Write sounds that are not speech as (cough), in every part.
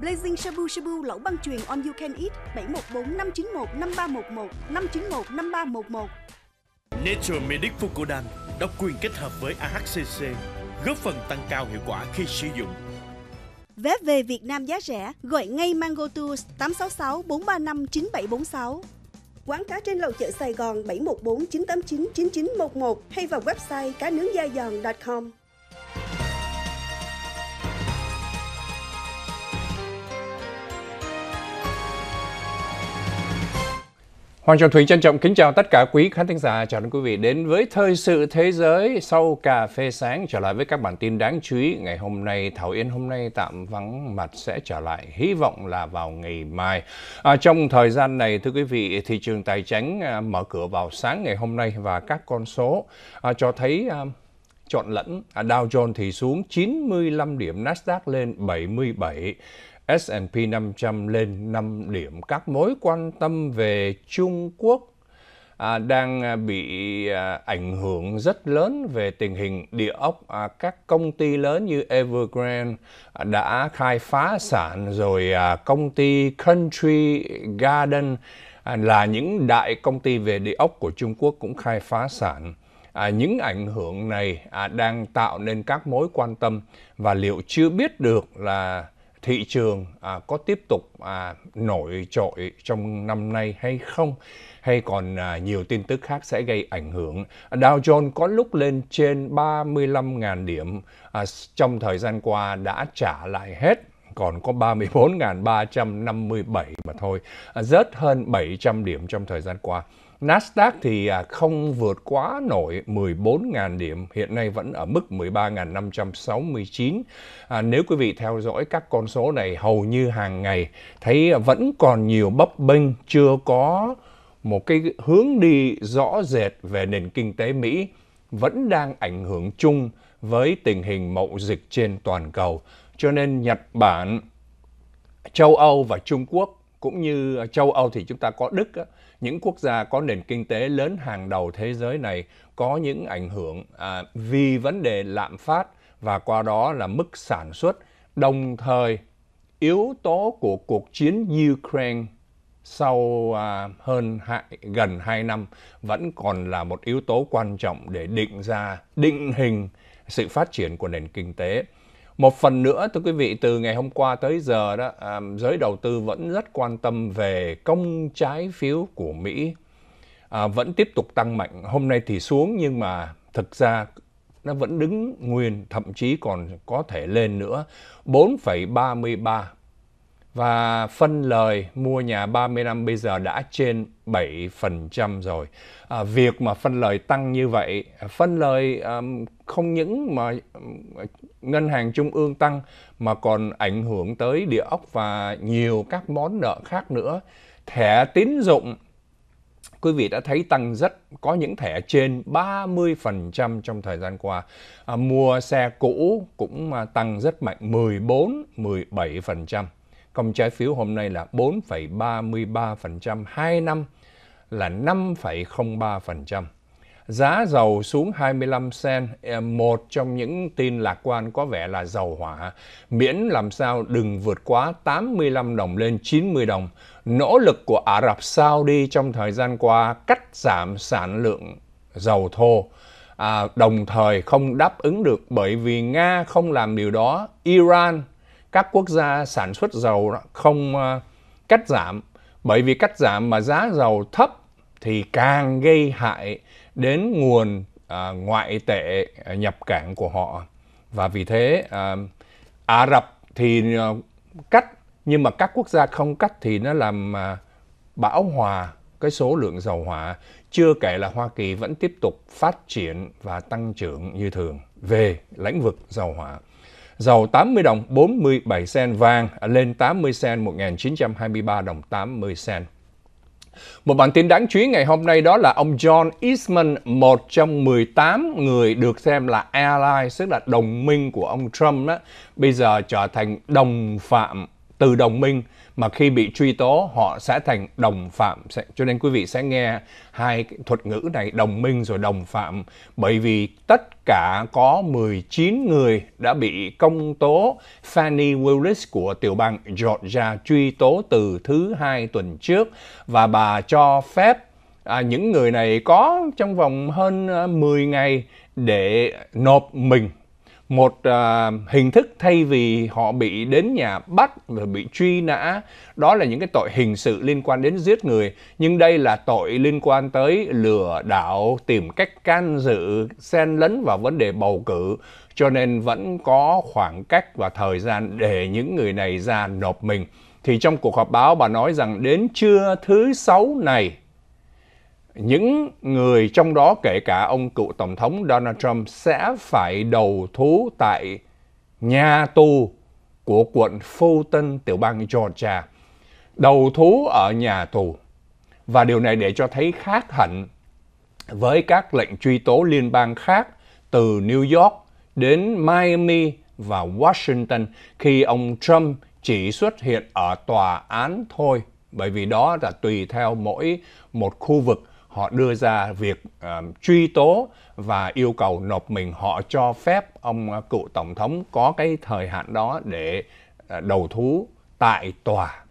Blazing Shabu Shabu lẩu băng truyền On You Can Eat 714 591 5311 591 5311. Nature Medic Fucodan độc quyền kết hợp với AHCC góp phần tăng cao hiệu quả khi sử dụng. Vé về Việt Nam giá rẻ, gọi ngay Mango Tours 866 435 9746. Quán cá trên lầu chợ Sài Gòn 714 989 9911 hay vào website cá nướng da giòn.com. Hoàng Trọng Thủy trân trọng kính chào tất cả quý khán thính giả, chào đón quý vị đến với Thời sự Thế giới sau cà phê sáng trở lại với các bản tin đáng chú ý. Ngày hôm nay, Thảo Yên hôm nay tạm vắng mặt sẽ trở lại, hy vọng là vào ngày mai. À, trong thời gian này, thưa quý vị, thị trường tài chính à, mở cửa vào sáng ngày hôm nay và các con số à, cho thấy... À, chọn lẫn, à, Dow Jones thì xuống 95 điểm, Nasdaq lên 77, S&P 500 lên 5 điểm. Các mối quan tâm về Trung Quốc à, đang à, bị à, ảnh hưởng rất lớn về tình hình địa ốc. À, các công ty lớn như Evergrande à, đã khai phá sản rồi à, công ty Country Garden à, là những đại công ty về địa ốc của Trung Quốc cũng khai phá sản. À, những ảnh hưởng này à, đang tạo nên các mối quan tâm và liệu chưa biết được là thị trường à, có tiếp tục à, nổi trội trong năm nay hay không hay còn à, nhiều tin tức khác sẽ gây ảnh hưởng. Dow Jones có lúc lên trên 35.000 điểm à, trong thời gian qua đã trả lại hết còn có 34.357 mà thôi, à, rớt hơn 700 điểm trong thời gian qua. Nasdaq thì à, không vượt quá nổi 14.000 điểm, hiện nay vẫn ở mức 13.569. À, nếu quý vị theo dõi các con số này hầu như hàng ngày thấy vẫn còn nhiều bấp bênh, chưa có một cái hướng đi rõ rệt về nền kinh tế Mỹ vẫn đang ảnh hưởng chung với tình hình mậu dịch trên toàn cầu. Cho nên Nhật Bản, châu Âu và Trung Quốc cũng như châu Âu thì chúng ta có Đức những quốc gia có nền kinh tế lớn hàng đầu thế giới này có những ảnh hưởng à, vì vấn đề lạm phát và qua đó là mức sản xuất đồng thời yếu tố của cuộc chiến Ukraine sau à, hơn hai, gần 2 năm vẫn còn là một yếu tố quan trọng để định ra định hình sự phát triển của nền kinh tế một phần nữa thưa quý vị từ ngày hôm qua tới giờ đó à, giới đầu tư vẫn rất quan tâm về công trái phiếu của Mỹ à, vẫn tiếp tục tăng mạnh hôm nay thì xuống nhưng mà thực ra nó vẫn đứng nguyên thậm chí còn có thể lên nữa 4,33 và phân lời mua nhà 30 năm bây giờ đã trên 7% rồi. À, việc mà phân lời tăng như vậy, phân lời um, không những mà ngân hàng trung ương tăng mà còn ảnh hưởng tới địa ốc và nhiều các món nợ khác nữa. Thẻ tín dụng quý vị đã thấy tăng rất có những thẻ trên 30% trong thời gian qua. À, mua xe cũ cũng à, tăng rất mạnh 14 17%. Còn trái phiếu hôm nay là 4,33%, 2 năm là 5,03%. Giá dầu xuống 25 sen à, một trong những tin lạc quan có vẻ là dầu hỏa. Miễn làm sao đừng vượt quá 85 đồng lên 90 đồng. Nỗ lực của Ả Rập Saudi trong thời gian qua cắt giảm sản lượng dầu thô à, đồng thời không đáp ứng được bởi vì Nga không làm điều đó, Iran các quốc gia sản xuất dầu không ờ, cắt giảm bởi vì cắt giảm mà giá dầu thấp thì càng gây hại đến nguồn ờ, ngoại tệ ờ, nhập cảng của họ và vì thế Ả Rập thì cắt nhưng mà các quốc gia không cắt thì nó làm bão hòa cái số lượng dầu hỏa chưa kể là Hoa Kỳ vẫn tiếp tục phát triển và tăng trưởng như thường về lĩnh vực dầu hỏa dầu 80 đồng 47 sen vàng lên 80 sen 1923 đồng 80 sen. Một bản tin đáng chú ý ngày hôm nay đó là ông John Eastman, một trong 18 người được xem là ally, tức là đồng minh của ông Trump, đó, bây giờ trở thành đồng phạm từ đồng minh mà khi bị truy tố họ sẽ thành đồng phạm cho nên quý vị sẽ nghe hai thuật ngữ này đồng minh rồi đồng phạm bởi vì tất cả có 19 người đã bị công tố Fanny Willis của tiểu bang Georgia truy tố từ thứ hai tuần trước và bà cho phép à, những người này có trong vòng hơn 10 à, ngày để nộp mình một à, hình thức thay vì họ bị đến nhà bắt và bị truy nã đó là những cái tội hình sự liên quan đến giết người nhưng đây là tội liên quan tới lừa đảo tìm cách can dự xen lấn vào vấn đề bầu cử cho nên vẫn có khoảng cách và thời gian để những người này ra nộp mình thì trong cuộc họp báo bà nói rằng đến trưa thứ sáu này những người trong đó kể cả ông cựu Tổng thống Donald Trump sẽ phải đầu thú tại nhà tù của quận Fulton, tiểu bang Georgia. Đầu thú ở nhà tù. Và điều này để cho thấy khác hẳn với các lệnh truy tố liên bang khác từ New York đến Miami và Washington khi ông Trump chỉ xuất hiện ở tòa án thôi bởi vì đó là tùy theo mỗi một khu vực họ đưa ra việc uh, truy tố và yêu cầu nộp mình họ cho phép ông uh, cựu tổng thống có cái thời hạn đó để uh, đầu thú tại tòa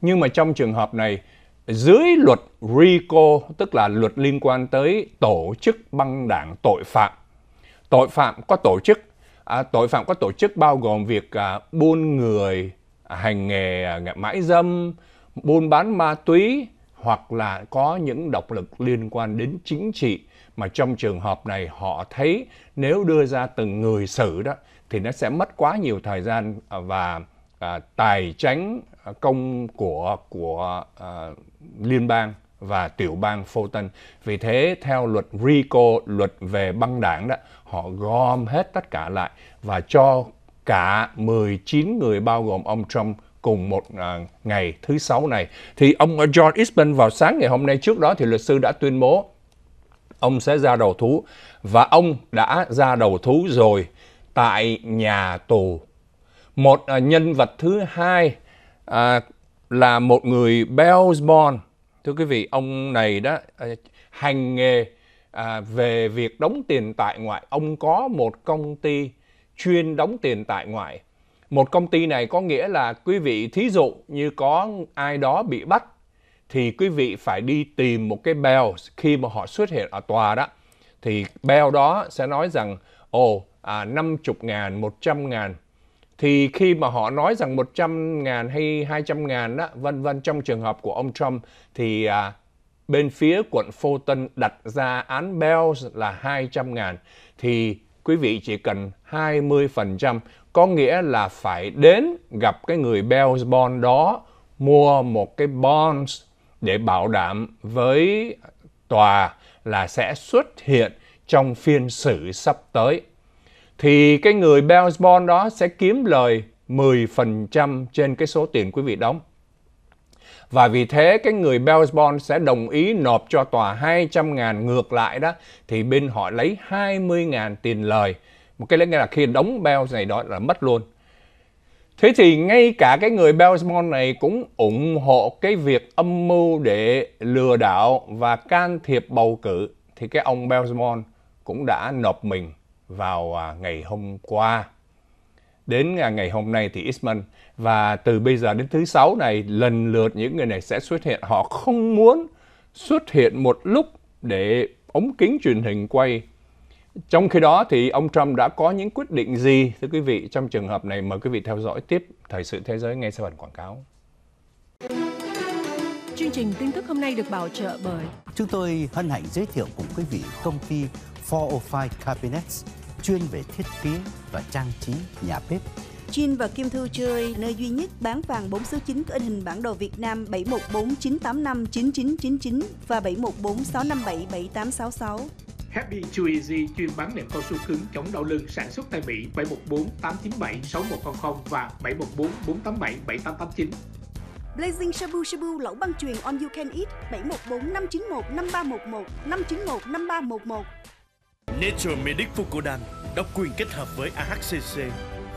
nhưng mà trong trường hợp này dưới luật RICO tức là luật liên quan tới tổ chức băng đảng tội phạm tội phạm có tổ chức à, tội phạm có tổ chức bao gồm việc à, buôn người hành nghề à, mãi dâm buôn bán ma túy hoặc là có những độc lực liên quan đến chính trị mà trong trường hợp này họ thấy nếu đưa ra từng người xử đó thì nó sẽ mất quá nhiều thời gian à, và à, tài tránh à, công của của à, liên bang và tiểu bang Fulton. Vì thế theo luật RICO, luật về băng đảng đó, họ gom hết tất cả lại và cho cả 19 người bao gồm ông Trump cùng một à, ngày thứ sáu này. Thì ông John Eastman vào sáng ngày hôm nay trước đó thì luật sư đã tuyên bố ông sẽ ra đầu thú và ông đã ra đầu thú rồi tại nhà tù. Một à, nhân vật thứ hai à, là một người Bellsborn. Thưa quý vị, ông này đó à, hành nghề à, về việc đóng tiền tại ngoại. Ông có một công ty chuyên đóng tiền tại ngoại một công ty này có nghĩa là quý vị thí dụ như có ai đó bị bắt thì quý vị phải đi tìm một cái bell khi mà họ xuất hiện ở tòa đó thì bell đó sẽ nói rằng ồ oh, à, 50 ngàn, 100 ngàn thì khi mà họ nói rằng 100 ngàn hay 200 ngàn đó vân vân trong trường hợp của ông Trump thì à, bên phía quận Fulton đặt ra án bell là 200 ngàn thì quý vị chỉ cần 20% có nghĩa là phải đến gặp cái người Bells Bond đó mua một cái bonds để bảo đảm với tòa là sẽ xuất hiện trong phiên xử sắp tới. Thì cái người Bells Bond đó sẽ kiếm lời 10% trên cái số tiền quý vị đóng. Và vì thế cái người Bells Bond sẽ đồng ý nộp cho tòa 200 ngàn ngược lại đó thì bên họ lấy 20 ngàn tiền lời một cái lẽ nghe là khi đóng Bells này đó là mất luôn thế thì ngay cả cái người Bellsmont này cũng ủng hộ cái việc âm mưu để lừa đảo và can thiệp bầu cử thì cái ông Bellsmont cũng đã nộp mình vào à, ngày hôm qua đến à, ngày hôm nay thì Isman và từ bây giờ đến thứ sáu này lần lượt những người này sẽ xuất hiện họ không muốn xuất hiện một lúc để ống kính truyền hình quay trong khi đó thì ông Trump đã có những quyết định gì thưa quý vị trong trường hợp này mời quý vị theo dõi tiếp thời sự thế giới ngay sau phần quảng cáo. Chương trình tin tức hôm nay được bảo trợ bởi Chúng tôi hân hạnh giới thiệu cùng quý vị công ty 405 Cabinets chuyên về thiết kế và trang trí nhà bếp. Chin và Kim Thư chơi nơi duy nhất bán vàng 4 số 9 có in hình bản đồ Việt Nam 7149859999 và 7146577866. Happy Too Easy chuyên bán nệm cao su cứng chống đau lưng sản xuất tại Mỹ 714 897 6100 và 714 487 7889. Blazing Shabu Shabu lẩu băng truyền, on you can eat 714 591 5311 591 5311. Nature Medic Fucodan độc quyền kết hợp với AHCC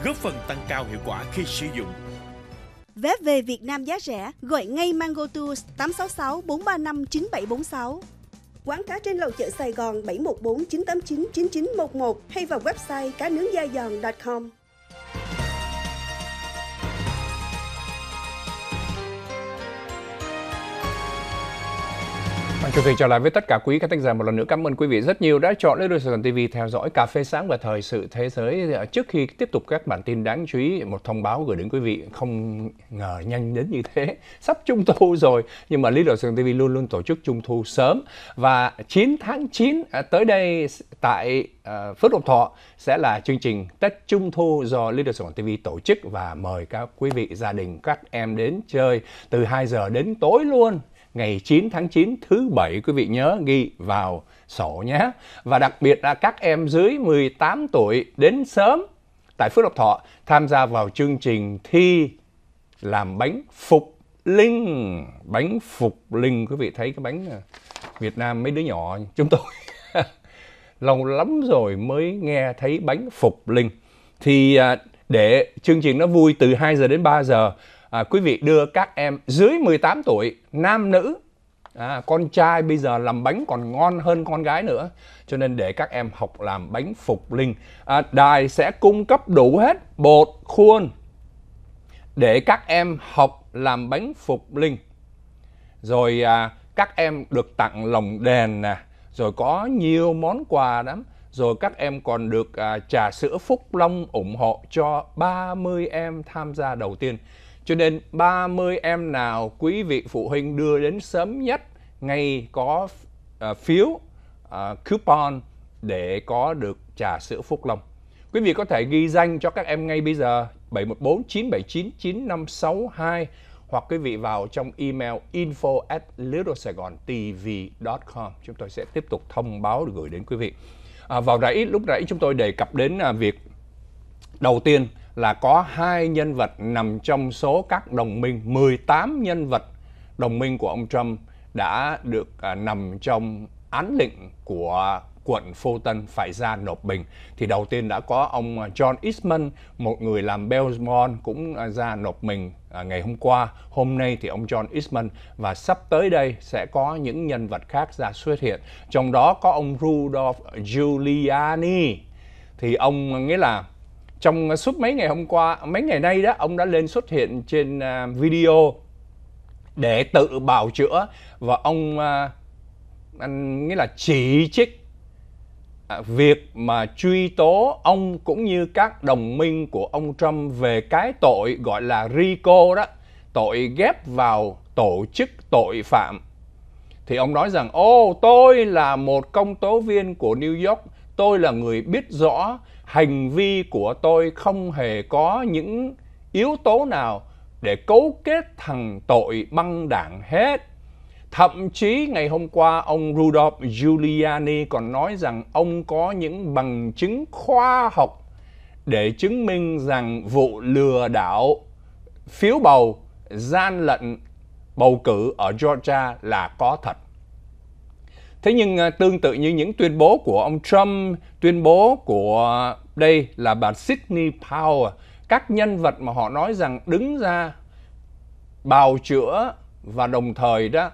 góp phần tăng cao hiệu quả khi sử dụng. Vé về Việt Nam giá rẻ, gọi ngay Mango Tours 866 435 9746. Quán cá trên lầu chợ Sài Gòn 714 989 9911 hay vào website cá nướng da giòn.com. Bạn chương trình trở lại với tất cả quý các tác giả một lần nữa cảm ơn quý vị rất nhiều đã chọn lấy đôi Sài Gòn TV theo dõi cà phê sáng và thời sự thế giới. Dạ, trước khi tiếp tục các bản tin đáng chú ý, một thông báo gửi đến quý vị không ngờ nhanh đến như thế. (laughs) Sắp trung thu rồi nhưng mà Lý Đội Sài Gòn TV luôn luôn tổ chức trung thu sớm và 9 tháng 9 à, tới đây tại à, Phước Lộc Thọ sẽ là chương trình Tết Trung Thu do Lý Sài TV tổ chức và mời các quý vị gia đình các em đến chơi từ 2 giờ đến tối luôn ngày 9 tháng 9 thứ bảy quý vị nhớ ghi vào sổ nhé. Và đặc biệt là các em dưới 18 tuổi đến sớm tại Phước Lộc Thọ tham gia vào chương trình thi làm bánh phục linh. Bánh phục linh quý vị thấy cái bánh Việt Nam mấy đứa nhỏ chúng tôi (laughs) lâu lắm rồi mới nghe thấy bánh phục linh. Thì à, để chương trình nó vui từ 2 giờ đến 3 giờ à, quý vị đưa các em dưới 18 tuổi nam nữ à, con trai bây giờ làm bánh còn ngon hơn con gái nữa cho nên để các em học làm bánh phục linh à, đài sẽ cung cấp đủ hết bột khuôn để các em học làm bánh phục linh rồi à, các em được tặng lồng đèn nè rồi có nhiều món quà lắm rồi các em còn được à, trà sữa Phúc Long ủng hộ cho 30 em tham gia đầu tiên. Cho nên 30 em nào quý vị phụ huynh đưa đến sớm nhất ngay có uh, phiếu uh, coupon để có được trà sữa Phúc Long. Quý vị có thể ghi danh cho các em ngay bây giờ 714 979 9562 hoặc quý vị vào trong email info at littlesaigontv.com. Chúng tôi sẽ tiếp tục thông báo gửi đến quý vị. À, vào nãy, lúc nãy chúng tôi đề cập đến à, việc đầu tiên là có hai nhân vật nằm trong số các đồng minh 18 nhân vật đồng minh của ông Trump đã được à, nằm trong án lệnh của quận Fulton phải ra nộp bình. Thì đầu tiên đã có ông John Eastman, một người làm Belmont cũng ra nộp mình à, ngày hôm qua. Hôm nay thì ông John Eastman và sắp tới đây sẽ có những nhân vật khác ra xuất hiện. Trong đó có ông Rudolph Giuliani. Thì ông nghĩa là trong ờ, suốt mấy ngày hôm qua mấy ngày nay đó ông đã lên xuất hiện trên ờ, video để tự bào chữa và ông ờ, anh nghĩa là chỉ trích việc mà truy tố ông cũng như các đồng minh của ông Trump về cái tội gọi là RICO đó, tội ghép vào tổ chức tội phạm. Thì ông nói rằng, ô tôi là một công tố viên của New York, tôi là người biết rõ hành vi của tôi không hề có những yếu tố nào để cấu kết thằng tội băng đảng hết. Thậm chí ngày hôm qua ông Rudolph Giuliani còn nói rằng ông có những bằng chứng khoa học để chứng minh rằng vụ lừa đảo phiếu bầu gian lận bầu cử ở Georgia là có thật. Thế nhưng à, tương tự như những tuyên bố của ông Trump, tuyên bố của đây là bà Sydney Powell các nhân vật mà họ nói rằng đứng ra bào chữa và đồng thời đó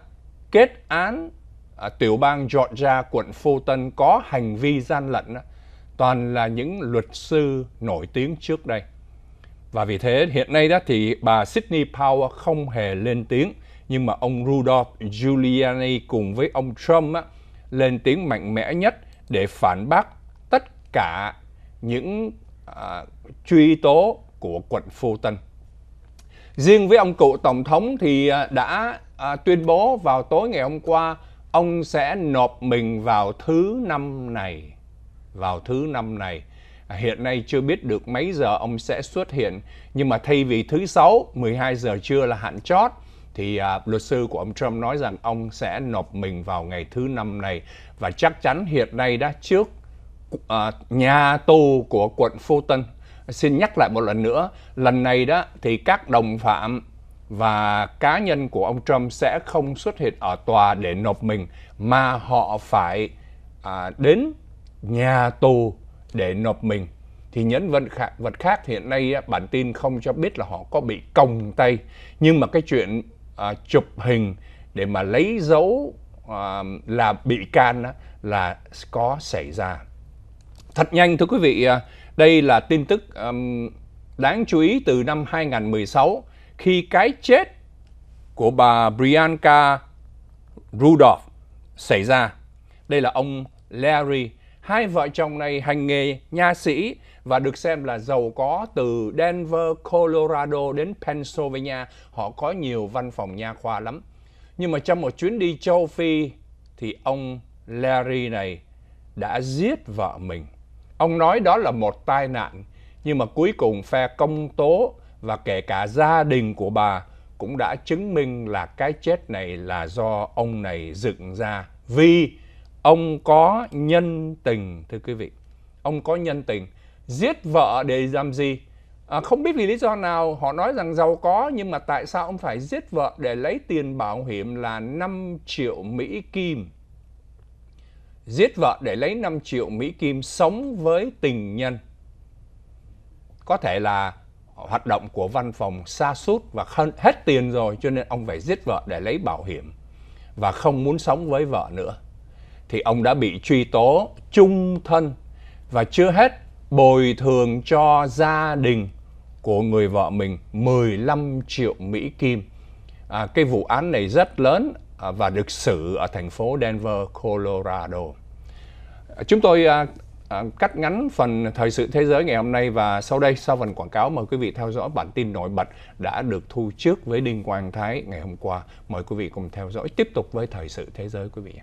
kết án ở à, tiểu bang Georgia quận Fulton có hành vi gian lận đó, toàn là những luật sư nổi tiếng trước đây. Và vì thế hiện nay đó thì bà Sydney Powell không hề lên tiếng nhưng mà ông Rudolph Giuliani cùng với ông Trump á, lên tiếng mạnh mẽ nhất để phản bác tất cả những à, truy tố của quận Fulton. Riêng với ông cựu tổng thống thì à, đã à, tuyên bố vào tối ngày hôm qua ông sẽ nộp mình vào thứ năm này. Vào thứ năm này. À, hiện nay chưa biết được mấy giờ ông sẽ xuất hiện, nhưng mà thay vì thứ sáu 12 giờ trưa là hạn chót thì à, luật sư của ông Trump nói rằng ông sẽ nộp mình vào ngày thứ năm này và chắc chắn hiện nay đã trước uh, nhà tù của quận Fulton. Xin nhắc lại một lần nữa, lần này đó thì các đồng phạm và cá nhân của ông Trump sẽ không xuất hiện ở tòa để nộp mình mà họ phải à, đến nhà tù để nộp mình. Thì những vật khác, vật khác hiện nay bản tin không cho biết là họ có bị còng tay nhưng mà cái chuyện à, chụp hình để mà lấy dấu à, là bị can đó, là có xảy ra. Thật nhanh thưa quý vị, à, đây là tin tức um, đáng chú ý từ năm 2016 khi cái chết của bà Brianka Rudolph xảy ra. Đây là ông Larry, hai vợ chồng này hành nghề nha sĩ và được xem là giàu có từ Denver, Colorado đến Pennsylvania. Họ có nhiều văn phòng nha khoa lắm. Nhưng mà trong một chuyến đi châu Phi thì ông Larry này đã giết vợ mình. Ông nói đó là một tai nạn, nhưng mà cuối cùng phe công tố và kể cả gia đình của bà cũng đã chứng minh là cái chết này là do ông này dựng ra vì ông có nhân tình thưa quý vị ông có nhân tình giết vợ để làm gì à, không biết vì lý do nào họ nói rằng giàu có nhưng mà tại sao ông phải giết vợ để lấy tiền bảo hiểm là 5 triệu Mỹ Kim giết vợ để lấy 5 triệu Mỹ Kim sống với tình nhân. Có thể là hoạt động của văn phòng xa sút và hết tiền rồi cho nên ông phải giết vợ để lấy bảo hiểm và không muốn sống với vợ nữa. Thì ông đã bị truy tố chung thân và chưa hết bồi thường cho gia đình của người vợ mình 15 triệu Mỹ Kim. À, cái vụ án này rất lớn À, và được sự ở thành phố Denver, Colorado. Chúng tôi à, à, cắt ngắn phần thời sự thế giới ngày hôm nay và sau đây sau phần quảng cáo mời quý vị theo dõi bản tin nổi bật đã được thu trước với Đinh Quang Thái ngày hôm qua. Mời quý vị cùng theo dõi tiếp tục với thời sự thế giới quý vị.